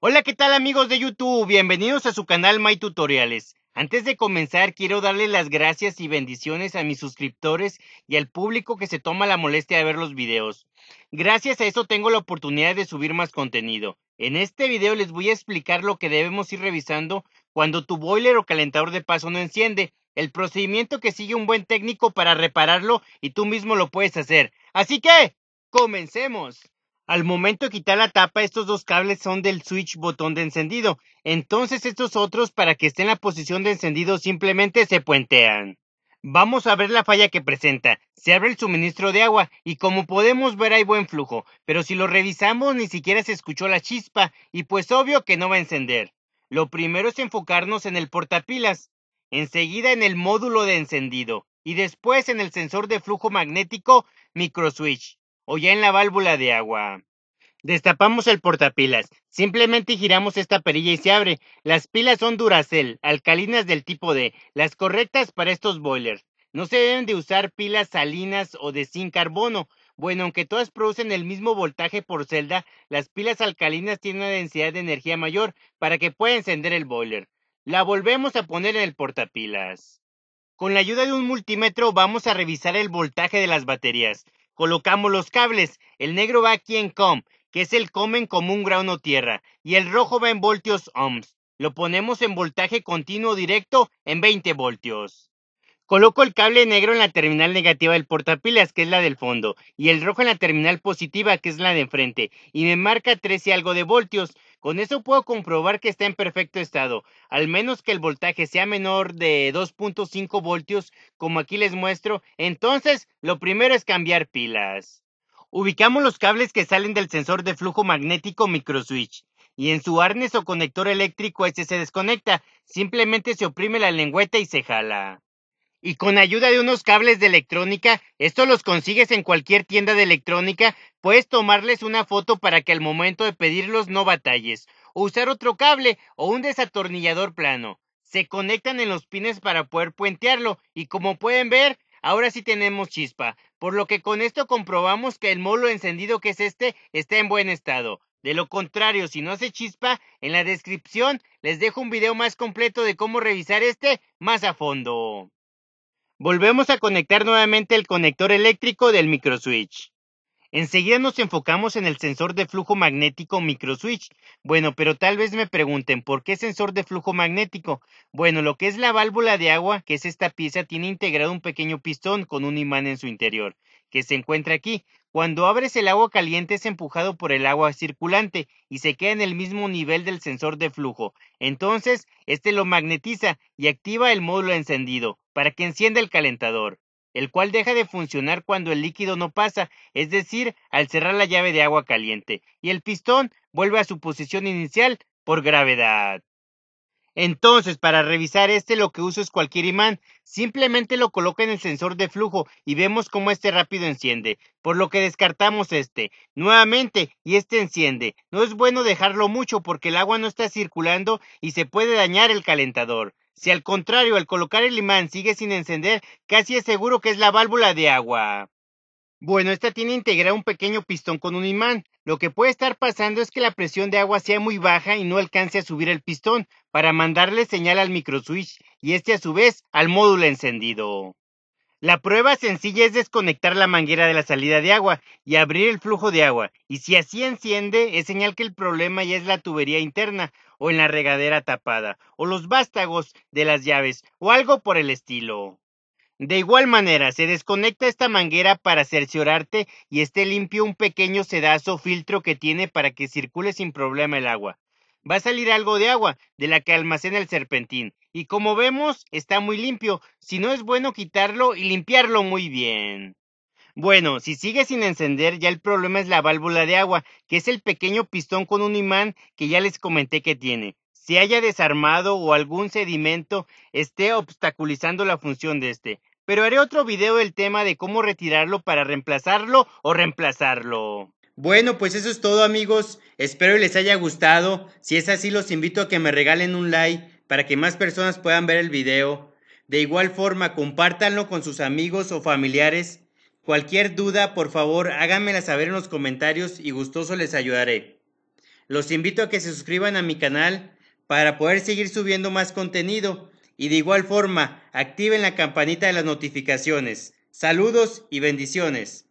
Hola, ¿qué tal amigos de YouTube? Bienvenidos a su canal My Tutoriales. Antes de comenzar, quiero darle las gracias y bendiciones a mis suscriptores y al público que se toma la molestia de ver los videos. Gracias a eso tengo la oportunidad de subir más contenido. En este video les voy a explicar lo que debemos ir revisando cuando tu boiler o calentador de paso no enciende, el procedimiento que sigue un buen técnico para repararlo y tú mismo lo puedes hacer. Así que, comencemos. Al momento de quitar la tapa, estos dos cables son del switch botón de encendido. Entonces estos otros, para que estén en la posición de encendido, simplemente se puentean. Vamos a ver la falla que presenta. Se abre el suministro de agua y como podemos ver hay buen flujo, pero si lo revisamos ni siquiera se escuchó la chispa y pues obvio que no va a encender. Lo primero es enfocarnos en el portapilas, enseguida en el módulo de encendido y después en el sensor de flujo magnético microswitch o ya en la válvula de agua. Destapamos el portapilas. Simplemente giramos esta perilla y se abre. Las pilas son Duracell, alcalinas del tipo D, las correctas para estos boilers. No se deben de usar pilas salinas o de sin carbono. Bueno, aunque todas producen el mismo voltaje por celda, las pilas alcalinas tienen una densidad de energía mayor para que pueda encender el boiler. La volvemos a poner en el portapilas. Con la ayuda de un multímetro vamos a revisar el voltaje de las baterías colocamos los cables. El negro va aquí en COM, que es el COM en común grano tierra, y el rojo va en voltios ohms. Lo ponemos en voltaje continuo directo en 20 voltios. Coloco el cable negro en la terminal negativa del portapilas, que es la del fondo, y el rojo en la terminal positiva, que es la de enfrente, y me marca 13 algo de voltios, con eso puedo comprobar que está en perfecto estado, al menos que el voltaje sea menor de 2.5 voltios, como aquí les muestro. Entonces, lo primero es cambiar pilas. Ubicamos los cables que salen del sensor de flujo magnético microswitch y en su arnes o conector eléctrico este se desconecta, simplemente se oprime la lengüeta y se jala y con ayuda de unos cables de electrónica, esto los consigues en cualquier tienda de electrónica, puedes tomarles una foto para que al momento de pedirlos no batalles, o usar otro cable o un desatornillador plano. Se conectan en los pines para poder puentearlo y como pueden ver, ahora sí tenemos chispa, por lo que con esto comprobamos que el molo encendido que es este está en buen estado. De lo contrario, si no hace chispa, en la descripción les dejo un video más completo de cómo revisar este más a fondo. Volvemos a conectar nuevamente el conector eléctrico del microswitch. Enseguida nos enfocamos en el sensor de flujo magnético microswitch. Bueno, pero tal vez me pregunten, ¿por qué sensor de flujo magnético? Bueno, lo que es la válvula de agua, que es esta pieza, tiene integrado un pequeño pistón con un imán en su interior, que se encuentra aquí. Cuando abres el agua caliente es empujado por el agua circulante y se queda en el mismo nivel del sensor de flujo. Entonces, este lo magnetiza y activa el módulo encendido para que encienda el calentador, el cual deja de funcionar cuando el líquido no pasa, es decir, al cerrar la llave de agua caliente, y el pistón vuelve a su posición inicial por gravedad. Entonces, para revisar este lo que uso es cualquier imán, simplemente lo coloca en el sensor de flujo y vemos cómo este rápido enciende, por lo que descartamos este, nuevamente, y este enciende. No es bueno dejarlo mucho porque el agua no está circulando y se puede dañar el calentador. Si al contrario, al colocar el imán sigue sin encender, casi es seguro que es la válvula de agua. Bueno, esta tiene integrado un pequeño pistón con un imán. Lo que puede estar pasando es que la presión de agua sea muy baja y no alcance a subir el pistón para mandarle señal al microswitch y este a su vez al módulo encendido. La prueba sencilla es desconectar la manguera de la salida de agua y abrir el flujo de agua, y si así enciende, es señal que el problema ya es la tubería interna, o en la regadera tapada, o los vástagos de las llaves, o algo por el estilo. De igual manera, se desconecta esta manguera para cerciorarte y esté limpio un pequeño sedazo filtro que tiene para que circule sin problema el agua va a salir algo de agua de la que almacena el serpentín. Y como vemos, está muy limpio. Si no es bueno quitarlo y limpiarlo muy bien. Bueno, si sigue sin encender, ya el problema es la válvula de agua, que es el pequeño pistón con un imán que ya les comenté que tiene. Se si haya desarmado o algún sedimento esté obstaculizando la función de este. Pero haré otro video del tema de cómo retirarlo para reemplazarlo o reemplazarlo. Bueno, pues eso es todo amigos. Espero les haya gustado. Si es así, los invito a que me regalen un like para que más personas puedan ver el video. De igual forma, compártanlo con sus amigos o familiares. Cualquier duda, por favor, háganmela saber en los comentarios y gustoso les ayudaré. Los invito a que se suscriban a mi canal para poder seguir subiendo más contenido y de igual forma activen la campanita de las notificaciones. Saludos y bendiciones.